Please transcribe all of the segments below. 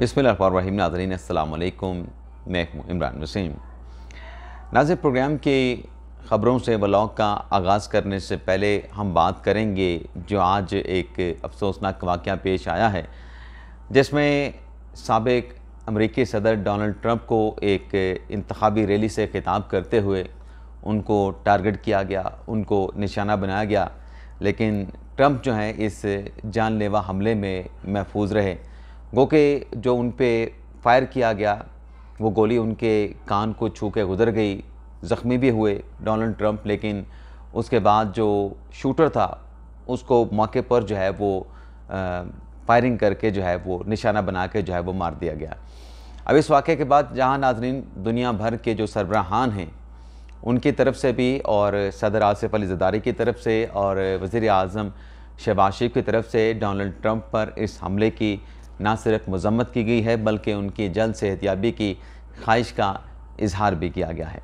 बसमीम नाजरीन अल्लाम मैं इमरान वसीम नाजिर प्रोग्राम के ख़बरों से ब्लॉग का आगाज़ करने से पहले हम बात करेंगे जो आज एक अफसोसनाक वाक़ पेश आया है जिसमें सबक अमरीकी सदर डोनल्ड ट्रंप को एक इंतबी रैली से खिताब करते हुए उनको टारगेट किया गया उनको निशाना बनाया गया लेकिन ट्रंप जो है इस जानलेवा हमले में महफूज रहे गो के जो उन पर फायर किया गया वो गोली उनके कान को छू के गुजर गई ज़ख्मी भी हुए डोनाल्ड ट्रंप लेकिन उसके बाद जो शूटर था उसको मौके पर जो है वो आ, फायरिंग करके जो है वो निशाना बना के जो है वो मार दिया गया अब इस वाक़े के बाद जहाँ नाजरीन दुनिया भर के जो सरबराहान हैं उनकी तरफ से भी और सदर आसिफ अली जदारी की तरफ से और वज़ी अजम शहबाज शरीफ की तरफ से डोनल्ड ट्रंप पर इस हमले की ना सिर्फ मजम्मत की गई है बल्कि उनकी जल्द सेहतियाबी की ख्वाहिश का इजहार भी किया गया है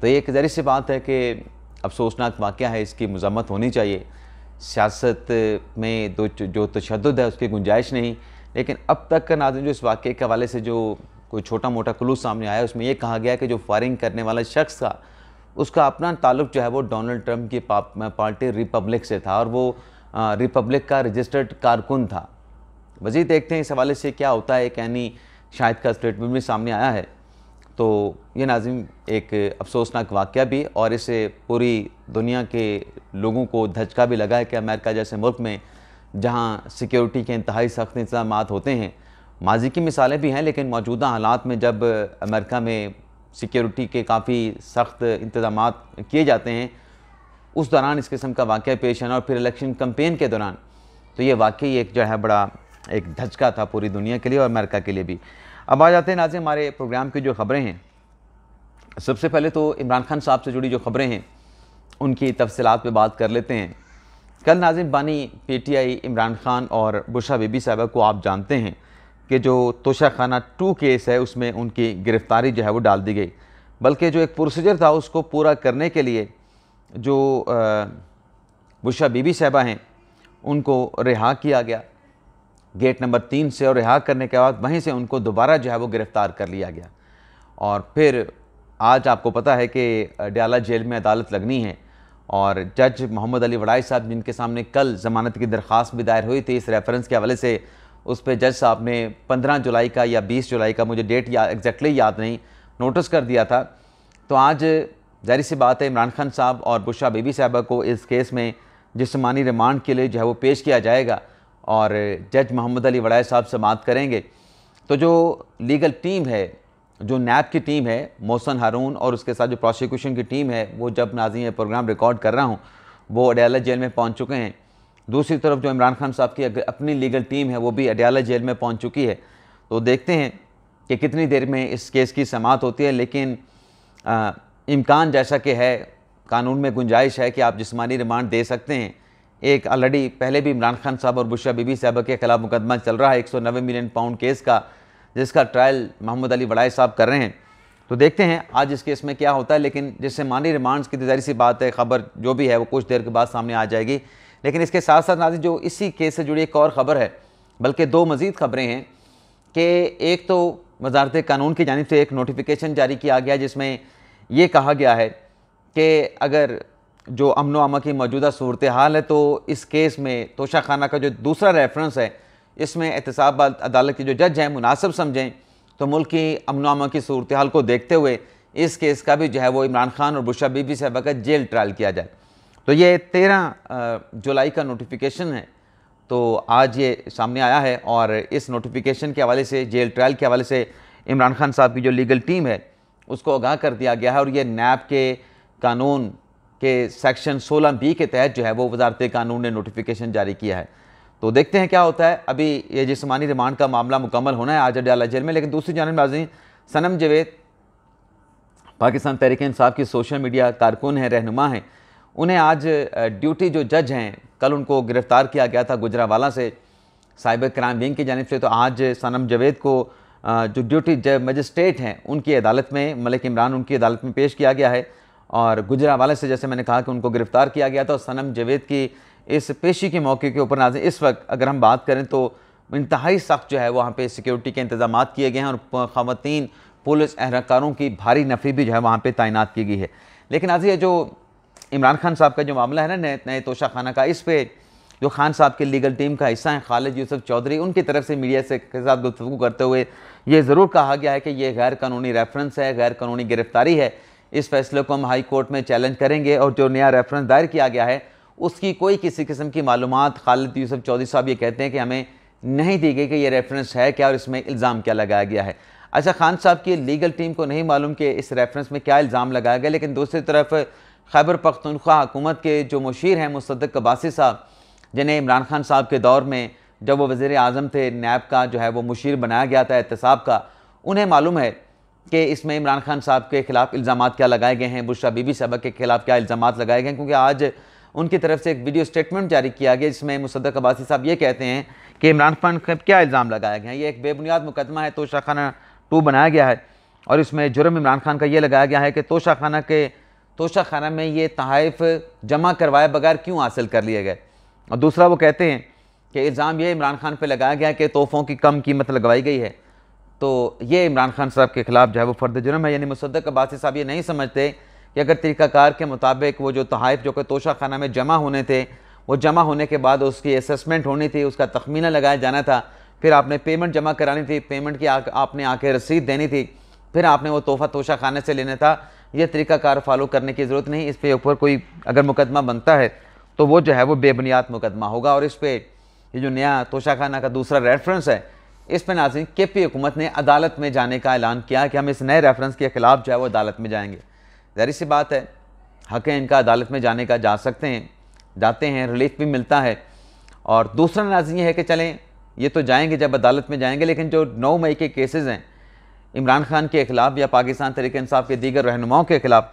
तो ये एक जरिए सी बात है कि अफसोसनाक वाक़ है इसकी मजम्मत होनी चाहिए सियासत में दो जो तशद है उसकी गुंजाइश नहीं लेकिन अब तक का नाजन जो इस वाक़े के हवाले से जो कोई छोटा मोटा क्लू सामने आया उसमें यह कहा गया कि जो फायरिंग करने वाला शख्स था उसका अपना ताल्लुक जो है वो डोनाल्ड ट्रंप की पार्टी रिपब्लिक से था और वो रिपब्लिक का रजिस्टर्ड कारकुन था वजी देखते हैं इस हवाले से क्या होता है कहनी शाहिद का स्टेटमेंट भी सामने आया है तो ये नाजिम एक अफसोसनाक वाक़ भी और इसे पूरी दुनिया के लोगों को धचका भी लगा है कि अमेरिका जैसे मुल्क में जहाँ सिक्योरिटी के इंतहाई सख्त इंतजाम होते हैं माजी की मिसालें भी हैं लेकिन मौजूदा हालात में जब अमेरिका में सिक्योरिटी के काफ़ी सख्त इंतजाम किए जाते हैं उस दौरान इस किस्म का वाक़ पेश आना और फिर इलेक्शन कम्पेन के दौरान तो ये वाकई एक जो है बड़ा एक धचका था पूरी दुनिया के लिए और अमेरिका के लिए भी अब आ जाते हैं नाजिम हमारे प्रोग्राम की जो खबरें हैं सबसे पहले तो इमरान खान साहब से जुड़ी जो खबरें हैं उनकी तफसलत पर बात कर लेते हैं कल नाजिम बानी P T I Imran Khan और बुशा बीबी साहबा को आप जानते हैं कि जो तोशा खाना टू केस है उसमें उनकी गिरफ़्तारी जो है वो डाल दी गई बल्कि जो एक प्रोसीजर था उसको पूरा करने के लिए जो बुशा बीबी साहबा हैं उनको रिहा किया गया गेट नंबर तीन से और रिहा करने के बाद वहीं से उनको दोबारा जो है वो गिरफ़्तार कर लिया गया और फिर आज आपको पता है कि डियाला जेल में अदालत लगनी है और जज मोहम्मद अली वड़ाई साहब जिनके सामने कल ज़मानत की दरख्वास्त भी दायर हुई थी इस रेफरेंस के हवाले से उस पर जज साहब ने 15 जुलाई का या 20 जुलाई का मुझे डेट या एग्जैक्टली याद नहीं नोटिस कर दिया था तो आज जाहिर सी बात है इमरान खान साहब और बुशा बीबी साहबा को इस केस में जिसमानी रिमांड के लिए जो है वो पेश किया जाएगा और जज मोहम्मद अली वड़ाए साहब से बात करेंगे तो जो लीगल टीम है जो नैब की टीम है मोहसन हारून और उसके साथ जो प्रोसिक्यूशन की टीम है वो जब नाजी ये प्रोग्राम रिकॉर्ड कर रहा हूँ वो अडयाला जेल में पहुँच चुके हैं दूसरी तरफ जो इमरान खान साहब की अपनी लीगल टीम है वो भी अडयाला जेल में पहुँच चुकी है तो देखते हैं कि कितनी देर में इस केस की समात होती है लेकिन इम्कान जैसा कि है कानून में गुंजाइश है कि आप जिसमानी रिमांड दे सकते हैं एक ऑलरेडी पहले भी इमरान खान साहब और बुशा बीबी साहब के खिलाफ मुकदमा चल रहा है एक मिलियन पाउंड केस का जिसका ट्रायल मोहम्मद अली वड़ाई साहब कर रहे हैं तो देखते हैं आज इस केस में क्या होता है लेकिन जिससे मानी रिमांड्स की तो जारी सी बात है खबर जो भी है वो कुछ देर के बाद सामने आ जाएगी लेकिन इसके साथ साथ नाजी जो इसी केस से जुड़ी एक और ख़बर है बल्कि दो मज़ीद खबरें हैं कि एक तो वजारत कानून की जानब से एक नोटिफिकेशन जारी किया गया जिसमें ये कहा गया है कि अगर जो अमन अमा की मौजूदा सूरत हाल है तो इस केस में तोशा खाना का जो दूसरा रेफरेंस है इसमें एहतसाब अदालत के जो जज हैं मुनासिब समझें तो मुल्क की अमन अमा की सूरत हाल को देखते हुए इस केस का भी जो है वो इमरान खान और बुशा बीबी साहबा का जेल ट्रायल किया जाए तो ये तेरह जुलाई का नोटिफिकेशन है तो आज ये सामने आया है और इस नोटिफिकेशन के हवाले से जेल ट्रायल के हवाले से इमरान खान साहब की जो लीगल टीम है उसको आगाह कर दिया गया है और ये नैब के कानून के सेक्शन 16 बी के तहत जो है वो वजारत कानून ने नोटिफिकेशन जारी किया है तो देखते हैं क्या होता है अभी ये जिसमानी रिमांड का मामला मुकम्मल होना है आज अडाला जेल में लेकिन दूसरी जानब नाजी सनम जवेद पाकिस्तान तहरीक इंसाफ की सोशल मीडिया कारकुन हैं रहनुमा हैं उन्हें आज ड्यूटी जो जज हैं कल उनको गिरफ़्तार किया गया था गुजरावाला से साइबर क्राइम विंग की जानब से तो आज सनम जवेद को जो ड्यूटी मजिस्ट्रेट हैं उनकी अदालत में मलिक इमरान उनकी अदालत में पेश किया गया है और गुजरा वाले से जैसे मैंने कहा कि उनको गिरफ्तार किया गया था और सनम जवेद की इस पेशी के मौके के ऊपर नाजिन इस वक्त अगर हम बात करें तो इंतहाई सख्त जो है वहाँ पर सिक्योरिटी के इंतजाम किए गए हैं और ख़वान पुलिस अहलकारों की भारी नफी भी जो है वहाँ पर तैनात की गई है लेकिन आज ये जो इमरान खान साहब का जो मामला है ना नए नए तोशा खाना का इस पर जो खान साहब के लीगल टीम का हिस्सा हैं खालिद यूसुफ चौधरी उनकी तरफ से मीडिया से के साथ गुफ्तु करते हुए ये ज़रूर कहा गया है कि ये गैर कानूनी रेफरेंस है गैर कानूनी गिरफ्तारी है इस फैसले को हम हाई कोर्ट में चैलेंज करेंगे और जो नया रेफरेंस दायर किया गया है उसकी कोई किसी किस्म की मालूम खालिद यूसुफ चौधरी साहब ये कहते हैं कि हमें नहीं दी गई कि यह रेफरेंस है क्या और इसमें इल्ज़ाम क्या लगाया गया है अच्छा खान साहब की लीगल टीम को नहीं मालूम कि इस रेफरेंस में क्या इल्ज़ाम लगाया गया लेकिन दूसरी तरफ खैबर पख्तनख्वा हुकूमत के जो मुशीर हैं मुसद्दक कबासी साहब जिन्हें इमरान खान साहब के दौर में जब वो वज़ी अजम थे नैब का जो है वो मुशीर बनाया गया था एहतसाब का उन्हें मालूम है कि इसमें इमरान खान साहब के ख़िलाफ़ इल्ज़ाम क्या लगाए गए हैं बुशरा बीबी साहबा के ख़िलाफ़ क्या इल्ज़ाम लगाए गए हैं क्योंकि आज उनकी तरफ से एक वीडियो स्टेटमेंट जारी किया गया जिसमें मुसदक अब्बासी साहब ये कहते हैं कि इमरान खान के क्या इल्ज़ाम लगाए गए हैं ये एक बेबुनियाद मुकदमा है तोशा खाना टू बनाया गया है और इसमें जुर्म इमरान खान का ये लगाया गया है कि तोशा खाना के तोशा खाना में ये तहफ़ जमा करवाए बगैर क्यों हासिल कर लिए गए और दूसरा वो कहते हैं कि इल्ज़ाम ये इमरान खान पर लगाया गया है कि तोहफ़ों की कम कीमत लगवाई गई है तो ये इमरान खान साहब के ख़िलाफ़ जो है वो फ़र्द जुर्म है यानी मुसद्दक अब्बासी साहब ये नहीं समझते कि अगर तरीक़ाकार के मुताबिक वो जो तहफ़ जो कि तोशा खाना में जमा होने थे वो जमा होने के बाद उसकी असेसमेंट होनी थी उसका तखमीना लगाया जाना था फिर आपने पेमेंट जमा करानी थी पेमेंट की आ, आपने आके रसीद देनी थी फिर आपने वो तोहफ़ा तोशा खाने से लेना था यह तरीक़ाकार फॉलो करने की ज़रूरत नहीं इस पर ऊपर कोई अगर मुकदमा बनता है तो वो जो है वो बेबुनियाद मुकदमा होगा और इस पर ये जो नया तोशा खाना का दूसरा रेफरेंस है इस पर नाजिन के पी हुकूमत ने अदालत में जाने का ऐलान किया कि हम इस नए रेफरेंस के खिलाफ जो है वो अदालत में जाएंगे जहरी सी बात है हक है इनका अदालत में जाने का जा सकते हैं जाते हैं रिलीफ भी मिलता है और दूसरा नाजिन ये है कि चलें ये तो जाएंगे जब अदालत में जाएंगे लेकिन जो नौ मई के केसेस हैं इमरान खान के खिलाफ या पाकिस्तान तरीक इंसाफ के दीगर रहनुमाओं के खिलाफ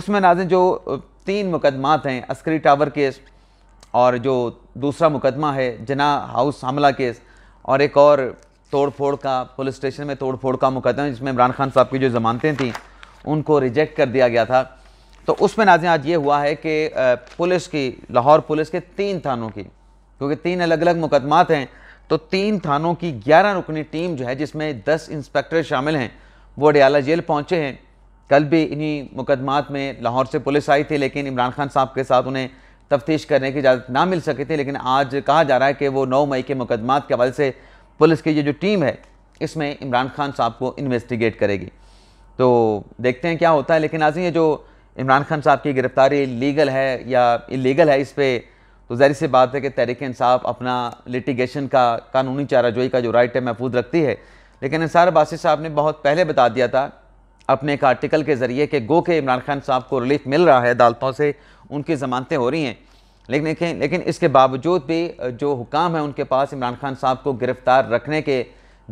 उसमें नाजिन जो तीन मुकदमात हैं अस्करी टावर केस और जो दूसरा मुकदमा है जना हाउस हमला केस और एक और तोड़फोड़ का पुलिस स्टेशन में तोड़फोड़ का मुकदमा जिसमें इमरान खान साहब की जो ज़मानतें थीं उनको रिजेक्ट कर दिया गया था तो उसमें नाजिया आज ये हुआ है कि पुलिस की लाहौर पुलिस के तीन थानों की क्योंकि तीन अलग अलग मुकदमात हैं तो तीन थानों की ग्यारह रुकनी टीम जो है जिसमें दस इंस्पेक्टर शामिल हैं वो अडयाला जेल पहुँचे हैं कल भी इन्हीं मुकदमात में लाहौर से पुलिस आई थी लेकिन इमरान खान साहब के साथ उन्हें तफ्तीश करने की इजाज़त ना मिल सकी थी लेकिन आज कहा जा रहा है कि वो नौ मई के मुकदमात के हवाले से पुलिस की ये जो टीम है इसमें इमरान खान साहब को इन्वेस्टिगेट करेगी तो देखते हैं क्या होता है लेकिन आज ये जो इमरान खान साहब की गिरफ्तारी लीगल है या इलीगल है इस पर तो जहरी सी बात है कि तहरीक इंसाफ अपना लिटिगेशन का कानूनी चाराजोई का जो राइट है महफूज रखती है लेकिन इंसार बासी साहब ने बहुत पहले बता दिया था अपने एक आर्टिकल के ज़रिए कि गो के इमरान खान साहब को रिलीफ मिल रहा है अदालतों से उनकी ज़मानतें हो रही हैं लेकिन लेकिन लेकिन इसके बावजूद भी जो हुकाम है उनके पास इमरान खान साहब को गिरफ्तार रखने के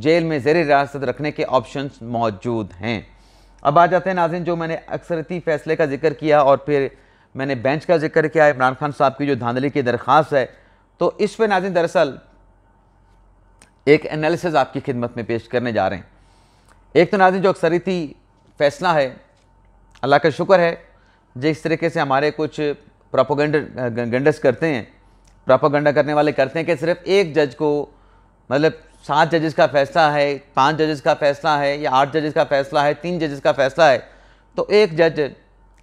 जेल में जेर रियासत रखने के ऑप्शन मौजूद हैं अब आ जाते हैं नाजिन जो मैंने अक्सरती फैसले का जिक्र किया और फिर मैंने बेंच का जिक्र किया इमरान खान साहब की जो धांधली की दरख्वास्त है तो इस पर नाजिन दरअसल एक एनालिसिस आपकी खिदमत में पेश करने जा रहे हैं एक तो नाजिन जो अक्सरती फैसला है अल्लाह का शुक्र है जिस तरीके से हमारे कुछ गंडस करते हैं प्रोपोगंडा करने वाले करते हैं कि सिर्फ एक जज को मतलब सात जजेस का फैसला है पांच जजेस का फैसला है या आठ जजेस का फैसला है तीन जजेस का फैसला है तो एक जज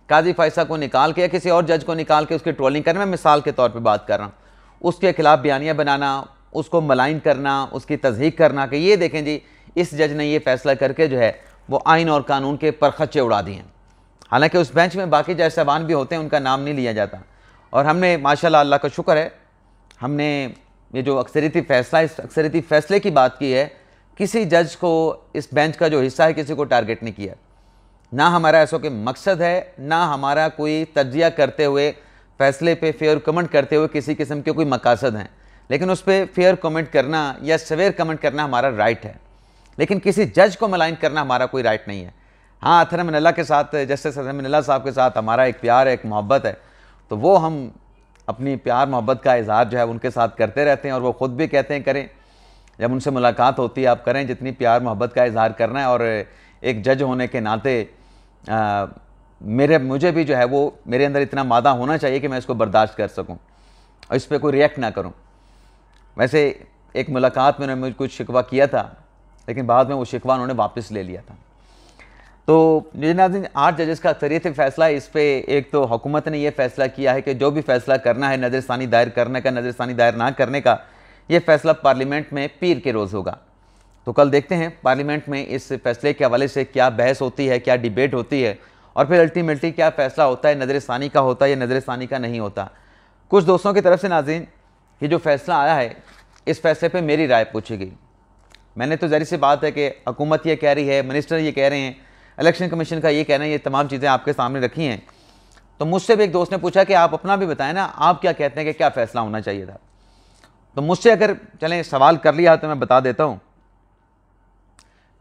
काजी फैसा को निकाल के या किसी और जज को निकाल के उसकी ट्रोलिंग करना मैं मिसाल के तौर पर बात कर रहा हूँ उसके खिलाफ बयानियाँ बनाना उसको मलाइन करना उसकी तजहीक करना कि ये देखें जी इस जज ने ये फैसला करके जो है वो आइन और कानून के परखच्चे उड़ा दिए हैं हालांकि उस बेंच में बाकी जैसे साहबान भी होते हैं उनका नाम नहीं लिया जाता और हमने माशाल्लाह अल्लाह का शुक्र है हमने ये जो अक्सरीती फैसला इस अक्सरती फैसले की बात की है किसी जज को इस बेंच का जो हिस्सा है किसी को टारगेट नहीं किया ना हमारा ऐसा कोई मकसद है ना हमारा कोई तजिया करते हुए फैसले पे फेयर कमेंट करते हुए किसी किस्म के कोई मकासद हैं लेकिन उस पर फेयर कमेंट करना या सवेर कमेंट करना हमारा राइट है लेकिन किसी जज को मलाइन करना हमारा कोई राइट नहीं है हाँ अथर मिनला के साथ जैसे अथर मिनला साहब के साथ हमारा एक प्यार है एक मोहब्बत है तो वो हम अपनी प्यार मोहब्बत का इजहार जो है उनके साथ करते रहते हैं और वो ख़ुद भी कहते हैं करें जब उनसे मुलाकात होती है आप करें जितनी प्यार मोहब्बत का इजहार करना है और एक जज होने के नाते आ, मेरे मुझे भी जो है वो मेरे अंदर इतना मादा होना चाहिए कि मैं इसको बर्दाश्त कर सकूँ और इस पर कोई रिएक्ट ना करूँ वैसे एक मुलाकात में उन्होंने मुझे कुछ शिकवा किया था लेकिन बाद में वो शिकवा उन्होंने वापस ले लिया था तो नाजिन आठ जजेस का अक्सरियत फैसला इस पर एक तो हुकूमत ने यह फैसला किया है कि जो भी फैसला करना है नज़रसानी दायर करने का नज़रसानी दायर ना करने का ये फैसला पार्लियामेंट में पीर के रोज़ होगा तो कल देखते हैं पार्लियामेंट में इस फैसले के हवाले से क्या बहस होती है क्या डिबेट होती है और फिर अल्टीमेटली क्या फ़ैसला होता है नज़रसानी का होता है या नज़रसानी का नहीं होता कुछ दोस्तों की तरफ से नाजिन ये जो फैसला आया है इस फैसले पर मेरी राय पूछी गई मैंने तो जहरी सी बात है कि हुकूमत ये कह रही है मिनिस्टर ये कह रहे हैं इलेक्शन कमीशन का ये कहना है ये तमाम चीज़ें आपके सामने रखी हैं तो मुझसे भी एक दोस्त ने पूछा कि आप अपना भी बताएं ना आप क्या कहते हैं कि क्या फ़ैसला होना चाहिए था तो मुझसे अगर चलें सवाल कर लिया तो मैं बता देता हूँ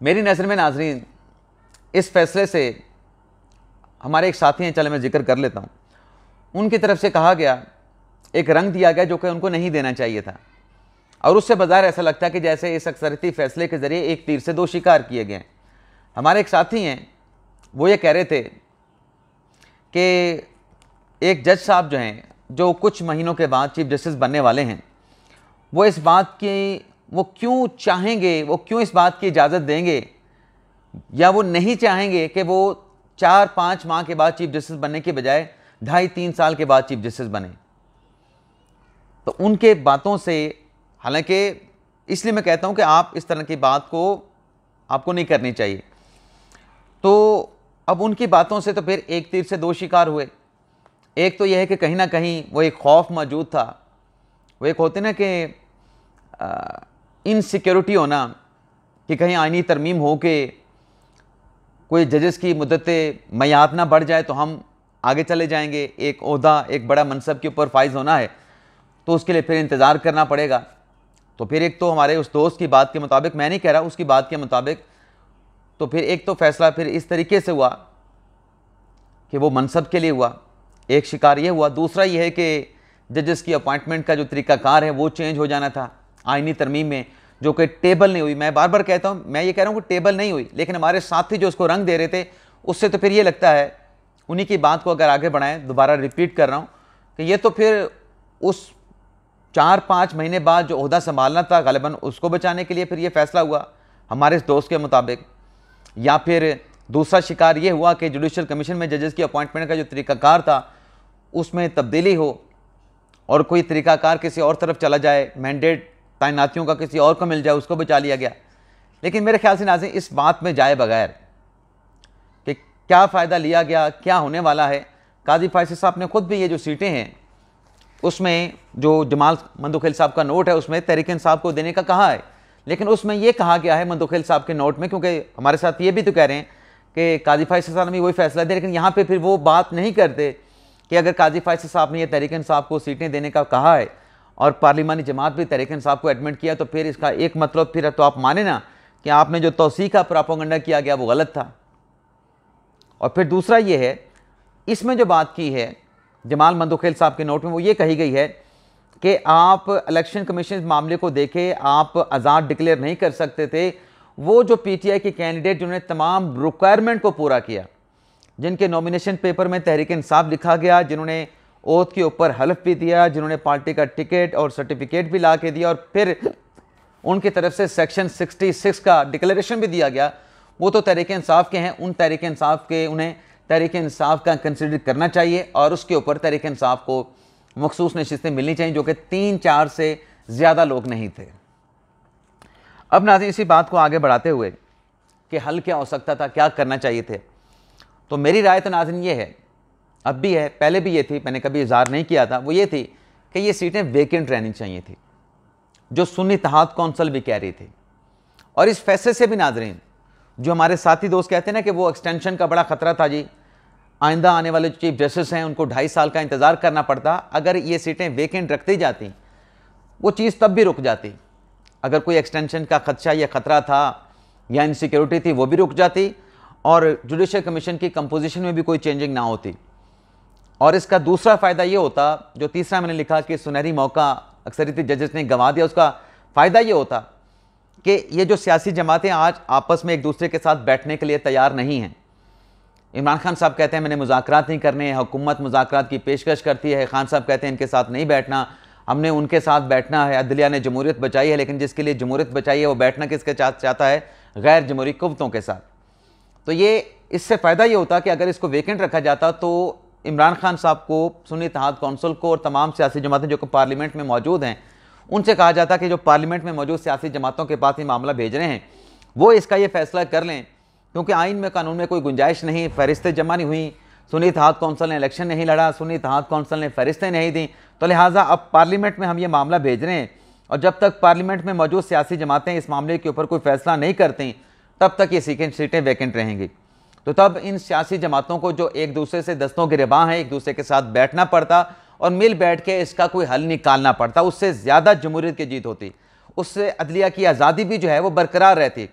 मेरी नज़र में नाजरीन इस फैसले से हमारे एक साथी हैं चले मैं जिक्र कर लेता हूँ उनकी तरफ से कहा गया एक रंग दिया गया जो कि उनको नहीं देना चाहिए था और उससे बाजार ऐसा लगता है कि जैसे इस अक्सरती फैसले के ज़रिए एक तीर से दो शिकार किए गए हैं हमारे एक साथी हैं वो ये कह रहे थे कि एक जज साहब जो हैं जो कुछ महीनों के बाद चीफ जस्टिस बनने वाले हैं वो इस बात की वो क्यों चाहेंगे वो क्यों इस बात की इजाज़त देंगे या वो नहीं चाहेंगे कि वो चार पाँच माह के बाद चीफ जस्टिस बनने के बजाय ढाई तीन साल के बाद चीफ जस्टिस बने तो उनके बातों से हालांकि इसलिए मैं कहता हूं कि आप इस तरह की बात को आपको नहीं करनी चाहिए तो अब उनकी बातों से तो फिर एक तीर से दो शिकार हुए एक तो यह है कि कहीं ना कहीं वो एक खौफ मौजूद था वो एक होते ना कि इनसिक्योरिटी होना कि कहीं आइनी तरमीम हो के कोई जजेस की मदतें मैयाद ना बढ़ जाए तो हम आगे चले जाएंगे एक अहदा एक बड़ा मनसब के ऊपर फाइज होना है तो उसके लिए फिर इंतज़ार करना पड़ेगा तो फिर एक तो हमारे उस दोस्त की बात के मुताबिक मैं नहीं कह रहा उसकी बात के मुताबिक तो फिर एक तो फैसला फिर इस तरीके से हुआ कि वो मनसब के लिए हुआ एक शिकार ये हुआ दूसरा ये है कि जजेस की अपॉइंटमेंट का जो तरीकाकार है वो चेंज हो जाना था आइनी तरमीम में जो कि टेबल नहीं हुई मैं बार बार कहता हूँ मैं ये कह रहा हूँ कि टेबल नहीं हुई लेकिन हमारे साथी जो उसको रंग दे रहे थे उससे तो फिर ये लगता है उन्हीं की बात को अगर आगे बढ़ाएं दोबारा रिपीट कर रहा हूँ कि ये तो फिर उस चार पाँच महीने बाद जो अहदा संभालना था गलबन उसको बचाने के लिए फिर ये फैसला हुआ हमारे इस दोस्त के मुताबिक या फिर दूसरा शिकार ये हुआ कि जुडिशल कमीशन में जजेस की अपॉइंटमेंट का जो तरीकाकार था उसमें तब्दीली हो और कोई तरीकाकार किसी और तरफ चला जाए मैंडेट तैनातियों का किसी और को मिल जाए उसको बचा लिया गया लेकिन मेरे ख्याल से नाजिन इस बात में जाए बगैर कि क्या फ़ायदा लिया गया क्या होने वाला है काजी फायसे साहब ने खुद भी ये जो सीटें हैं उसमें जो जमाल मंदूखेल साहब का नोट है उसमें तहरीक साहब को देने का कहा है लेकिन उसमें यह कहा गया है मंदोखेल साहब के नोट में क्योंकि हमारे साथ ये भी तो कह रहे हैं कि काजी फाइस साहब ने वही फैसला दिया लेकिन यहाँ पर फिर वो बात नहीं करते कि अगर काजी फाइस साहब ने यह तहरीक साहब को सीटें देने का कहा है और पार्लिमानी जमात भी तहरीक साहब को एडमिट किया तो फिर इसका एक मतलब फिर तो आप माने ना कि आपने जो तोसी का प्रापोगंडा किया गया वो गलत था और फिर दूसरा ये है इसमें जो बात की है जमाल मंदोखेल साहब के नोट में वो ये कही गई है कि आप इलेक्शन कमीशन मामले को देखे आप आज़ाद डिक्लेयर नहीं कर सकते थे वो जो पीटीआई के कैंडिडेट जिन्होंने तमाम रिक्वायरमेंट को पूरा किया जिनके नॉमिनेशन पेपर में तहरीक इंसाफ लिखा गया जिन्होंने ओथ के ऊपर हलफ भी दिया जिन्होंने पार्टी का टिकट और सर्टिफिकेट भी ला के दिया और फिर उनकी तरफ से सेक्शन 66 का डिक्लेरेशन भी दिया गया वो तो तहरीक इंसाफ के हैं उन तहरीक इंसाफ के उन्हें तहरीक इंसाफ का कंसिडर करना चाहिए और उसके ऊपर तहरीक इंसाफ को मखसूस नशस्तें मिलनी चाहिए जो कि तीन चार से ज़्यादा लोग नहीं थे अब नाजी इसी बात को आगे बढ़ाते हुए कि हल क्या हो सकता था क्या करना चाहिए थे तो मेरी राय तो नाजन ये है अब भी है पहले भी ये थी मैंने कभी इजहार नहीं किया था वो ये थी कि ये सीटें वेकेंट रहनी चाहिए थी जो सुन्नी तहाद कौंसल भी कह रही थी और इस फैसले से भी नाजरीन जो हमारे साथी दोस्त कहते हैं ना कि वो एक्सटेंशन का बड़ा ख़तरा था जी आइंदा आने वाले चीफ जस्टिस हैं उनको ढाई साल का इंतज़ार करना पड़ता अगर ये सीटें वेकेंट रखती जाती वो चीज़ तब भी रुक जाती अगर कोई एक्सटेंशन का खदशा या ख़तरा था या इनसिक्योरिटी थी वो भी रुक जाती और जुडिशल कमीशन की कंपोजिशन में भी कोई चेंजिंग ना होती और इसका दूसरा फ़ायदा ये होता जो तीसरा मैंने लिखा कि सुनहरी मौका अक्सरती जजेस ने गंवा दिया उसका फ़ायदा ये होता कि ये जो सियासी जमातें आज आपस में एक दूसरे के साथ बैठने के लिए तैयार नहीं हैं इमरान खान साहब कहते हैं मैंने मुजात नहीं करने हुकूमत मुजाकरात की पेशकश करती है खान साहब कहते हैं इनके साथ नहीं बैठना हमने उनके साथ बैठना है अदलिया ने जमूरीत बचाई है लेकिन जिसके लिए जमूरीत बचाई है वो बैठना किसके साथ चाहता है गैर जमहूरी कुतों के साथ तो ये इससे फ़ायदा ये होता कि अगर इसको वेकेंट रखा जाता तो इमरान खान साहब को सुनी इतिहाद कौंसिल को और तमाम सियासी जमातें जो कि पार्लियामेंट में मौजूद हैं उनसे कहा जाता कि जो पार्लियामेंट में मौजूद सियासी जमातों के पास ये मामला भेज रहे हैं वो इसका ये फैसला कर लें क्योंकि आइन में कानून में कोई गुंजाइश नहीं फहरिस्तें जमा नहीं हुई सुनी हाथ कौंसिल ने इलेक्शन नहीं लड़ा सुनी हाथ कौंसिल ने फहरिस्तें नहीं दी तो लिहाजा अब पार्लियामेंट में हम ये मामला भेज रहे हैं और जब तक पार्लियामेंट में मौजूद सियासी जमातें इस मामले के ऊपर कोई फैसला नहीं करती तब तक ये सीकेंड सीटें वैकेंट रहेंगी तो तब इन सियासी जमातों को जो एक दूसरे से दस्तों के रिबा हैं एक दूसरे के साथ बैठना पड़ता और मिल बैठ के इसका कोई हल निकालना पड़ता उससे ज़्यादा जमहूरीत की जीत होती उससे अदलिया की आज़ादी भी जो है वो बरकरार रहती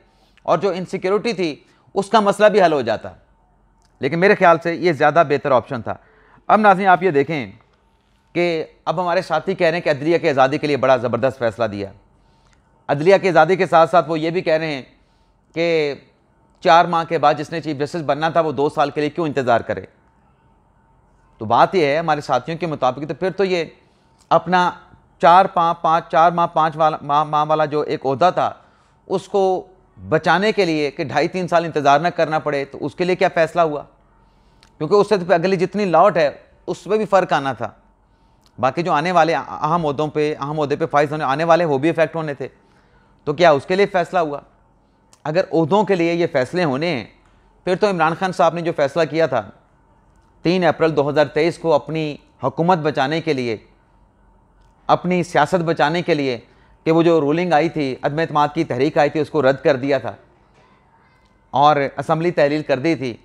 और जो इनसिक्योरिटी थी उसका मसला भी हल हो जाता लेकिन मेरे ख्याल से ये ज़्यादा बेहतर ऑप्शन था अब नाजी आप ये देखें कि अब हमारे साथी कह रहे हैं कि अदलिया की आज़ादी के लिए बड़ा ज़बरदस्त फैसला दिया अदलिया की आज़ादी के साथ साथ वो ये भी कह रहे हैं कि चार माह के बाद जिसने चीफ जस्टिस बनना था वो दो साल के लिए क्यों इंतज़ार करे तो बात यह है हमारे साथियों के मुताबिक तो फिर तो ये अपना चार पाँच पाँच चार माह पाँच वाला माह माह वाला जो एक अहदा था उसको बचाने के लिए कि ढाई तीन साल इंतज़ार ना करना पड़े तो उसके लिए क्या फैसला हुआ क्योंकि उससे तो अगली जितनी लॉट है उसमें भी फ़र्क आना था बाकी जो आने वाले अहम अहदों पे अहम अहदे पे फाइज होने आने वाले वो भी इफेक्ट होने थे तो क्या उसके लिए फ़ैसला हुआ अगर अहदों के लिए ये फ़ैसले होने हैं फिर तो इमरान खान साहब ने जो फ़ैसला किया था तीन अप्रैल तेईस को अपनी हुकूमत बचाने के लिए अपनी सियासत बचाने के लिए कि वो जो रूलिंग आई थी अदम अतमाद की तहरीक आई थी उसको रद्द कर दिया था और असम्बली तहलील कर दी थी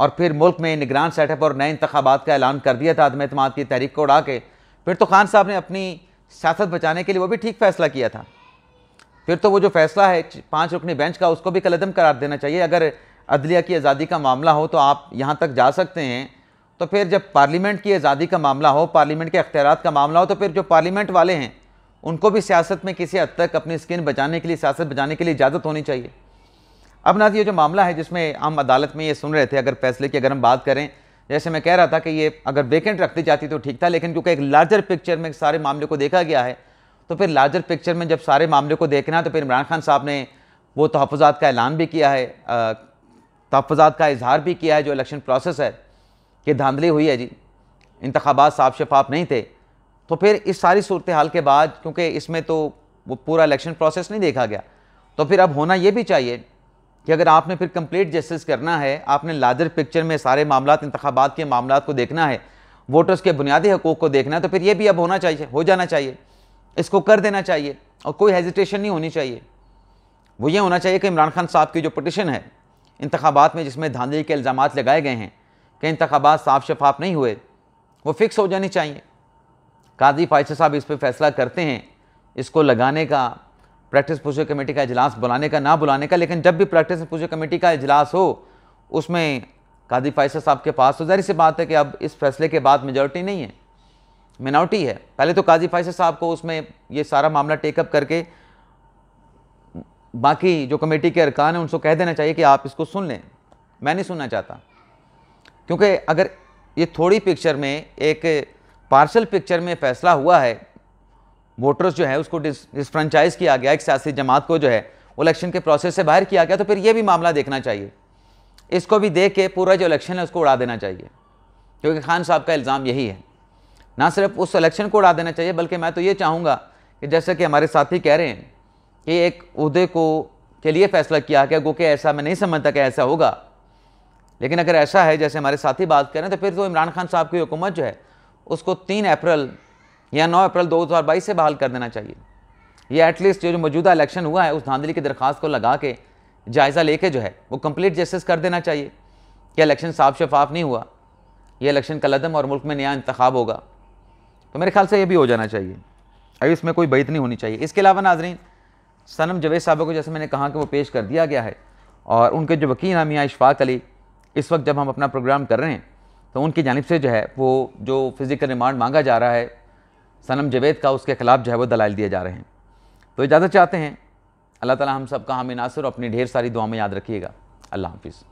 और फिर मुल्क में निगरान सेटअप और नए इंतबात का ऐलान कर दिया था अदम अतमाद की तहरीक को उड़ा के फिर तो खान साहब ने अपनी सियासत बचाने के लिए वो भी ठीक फैसला किया था फिर तो वो जो फैसला है पाँच रुकनी बेंच का उसको भी कलदम करार देना चाहिए अगर अदलिया की आज़ादी का मामला हो तो आप यहाँ तक जा सकते हैं तो फिर जब पार्लियामेंट की आज़ादी का मामला हो पार्लियामेंट के अख्तियार का मामला हो तो फिर जो पार्लियामेंट वाले हैं उनको भी सियासत में किसी हद तक अपनी स्किन बचाने के लिए सियासत बचाने के लिए इजाज़त होनी चाहिए अब ना तो ये जो मामला है जिसमें हम अदालत में ये सुन रहे थे अगर फैसले की अगर हम बात करें जैसे मैं कह रहा था कि ये अगर वेकेंट रखती जाती तो ठीक था लेकिन क्योंकि एक लार्जर पिक्चर में सारे मामले को देखा गया है तो फिर लार्जर पिक्चर में जब सारे मामले को देखना तो फिर इमरान खान साहब ने वो तहफ़ात का ऐलान भी किया है तहफ़ात का इजहार भी किया है जो इलेक्शन प्रोसेस है कि धांधली हुई है जी इंतबात साफ शफाफ नहीं थे तो फिर इस सारी सूरत हाल के बाद क्योंकि इसमें तो वो पूरा इलेक्शन प्रोसेस नहीं देखा गया तो फिर अब होना ये भी चाहिए कि अगर आपने फिर कंप्लीट जस्टिस करना है आपने लार्जर पिक्चर में सारे मामला इंतबात के मामला को देखना है वोटर्स के बुनियादी हकूक़ को देखना है तो फिर ये भी अब होना चाहिए हो जाना चाहिए इसको कर देना चाहिए और कोई हेजिटेशन नहीं होनी चाहिए वो ये होना चाहिए कि इमरान खान साहब की जो पटिशन है इंतबात में जिसमें धांधली के इल्ज़ाम लगाए गए हैं कि इंतबात साफ शफाफ नहीं हुए वो फिक्स हो जानी चाहिए काजी फायसे साहब इस पर फैसला करते हैं इसको लगाने का प्रैक्टिस पूछे कमेटी का इजलास बुलाने का ना बुलाने का लेकिन जब भी प्रैक्टिस पूछे कमेटी का इजलास हो उसमें काजी फायसा साहब के पास तो जाहिर सी बात है कि अब इस फैसले के बाद मेजोरिटी नहीं है मिनॉरिटी है पहले तो काजी फायसा साहब को उसमें ये सारा मामला टेकअप करके बाकी जो कमेटी के अरकान हैं उनको कह देना चाहिए कि आप इसको सुन लें मैं नहीं सुनना चाहता क्योंकि अगर ये थोड़ी पिक्चर में एक पार्शल पिक्चर में फैसला हुआ है वोटर्स जो है उसको डिस्फ्रेंचाइज किया गया एक सियासी जमात को जो है इलेक्शन के प्रोसेस से बाहर किया गया तो फिर ये भी मामला देखना चाहिए इसको भी देख के पूरा जो इलेक्शन है उसको उड़ा देना चाहिए क्योंकि खान साहब का इल्ज़ाम यही है ना सिर्फ उस इलेक्शन को उड़ा देना चाहिए बल्कि मैं तो ये चाहूँगा कि जैसे कि हमारे साथी कह रहे हैं कि एक उहदे को के लिए फैसला किया गया गोके ऐसा मैं नहीं समझता कि ऐसा होगा लेकिन अगर ऐसा है जैसे हमारे साथी बात करें तो फिर तो इमरान खान साहब की हुकूमत जो है उसको तीन अप्रैल या नौ अप्रैल 2022 से बहाल कर देना चाहिए ये एटलीस्ट जो जो मौजूदा इलेक्शन हुआ है उस धांधली की दरख्वास्त को लगा के जायज़ा लेके जो है वो कंप्लीट जस्टिस कर देना चाहिए कि इलेक्शन साफ शफाफ नहीं हुआ ये इलेक्शन कल अदम और मुल्क में नया इंतखब होगा तो मेरे ख्याल से ये भी हो जाना चाहिए अभी इसमें कोई बैत नहीं होनी चाहिए इसके अलावा नाजरीन सनम जवेद साहब को जैसे मैंने कहा कि वो पेश कर दिया गया है और उनके जो वकील मियाँ इशफाक अली इस वक्त जब हम अपना प्रोग्राम कर रहे हैं तो उनकी जानब से जो है वो जो फिज़िकल रिमांड मांगा जा रहा है सनम जवेद का उसके खिलाफ जो है वो दलाल दिए जा रहे हैं तो इजाज़त चाहते हैं अल्लाह ताला हम सब का हमें नासर अपनी ढेर सारी दुआ में याद रखिएगा अल्लाह हाफिज़